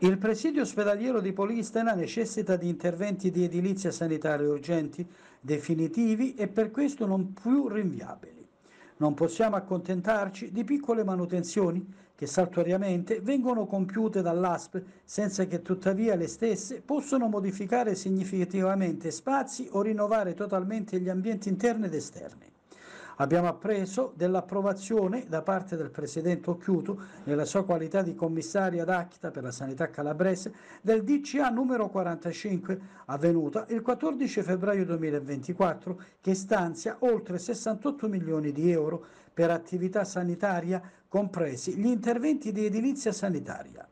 Il presidio ospedaliero di Polistena necessita di interventi di edilizia sanitaria urgenti, definitivi e per questo non più rinviabili. Non possiamo accontentarci di piccole manutenzioni che saltuariamente vengono compiute dall'ASP senza che tuttavia le stesse possano modificare significativamente spazi o rinnovare totalmente gli ambienti interni ed esterni. Abbiamo appreso dell'approvazione da parte del Presidente Occhiuto, nella sua qualità di commissario ad Acta per la sanità calabrese, del DCA numero 45, avvenuta il 14 febbraio 2024, che stanzia oltre 68 milioni di euro per attività sanitaria, compresi gli interventi di edilizia sanitaria.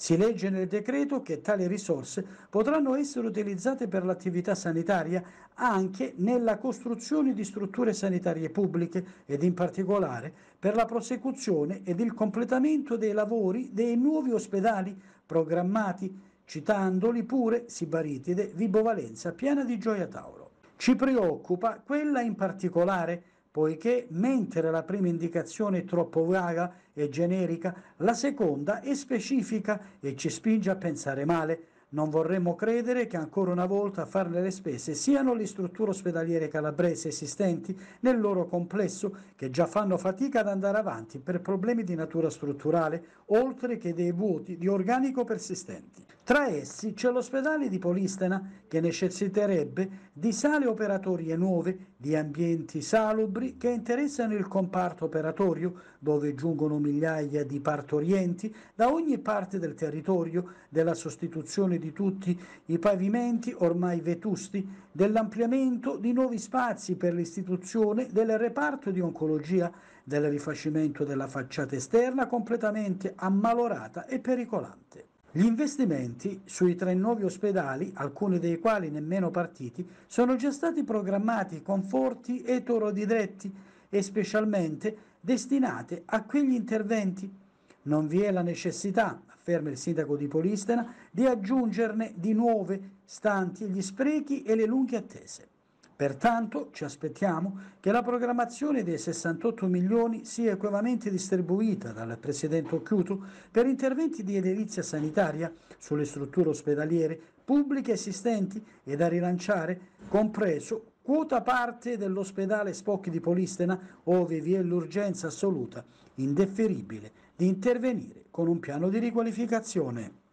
Si legge nel decreto che tali risorse potranno essere utilizzate per l'attività sanitaria anche nella costruzione di strutture sanitarie pubbliche ed in particolare per la prosecuzione ed il completamento dei lavori dei nuovi ospedali programmati, citandoli pure Sibaritide, Vibo Valenza, Piana di Gioia Tauro. Ci preoccupa quella in particolare poiché mentre la prima indicazione è troppo vaga e generica, la seconda è specifica e ci spinge a pensare male non vorremmo credere che ancora una volta a farne le spese siano le strutture ospedaliere calabresi esistenti nel loro complesso che già fanno fatica ad andare avanti per problemi di natura strutturale, oltre che dei vuoti di organico persistenti. Tra essi c'è l'ospedale di Polistena che necessiterebbe di sale operatorie nuove, di ambienti salubri che interessano il comparto operatorio, dove giungono migliaia di partorienti da ogni parte del territorio, della sostituzione di tutti i pavimenti ormai vetusti, dell'ampliamento di nuovi spazi per l'istituzione del reparto di oncologia, del rifacimento della facciata esterna completamente ammalorata e pericolante. Gli investimenti sui tre nuovi ospedali, alcuni dei quali nemmeno partiti, sono già stati programmati con forti e torodiretti e specialmente destinate a quegli interventi non vi è la necessità, afferma il sindaco di Polistena, di aggiungerne di nuove stanti gli sprechi e le lunghe attese. Pertanto ci aspettiamo che la programmazione dei 68 milioni sia equamente distribuita dal Presidente Occhiuto per interventi di edilizia sanitaria sulle strutture ospedaliere pubbliche esistenti e da rilanciare, compreso quota parte dell'ospedale Spocchi di Polistena, ove vi è l'urgenza assoluta, indefferibile, di intervenire con un piano di riqualificazione.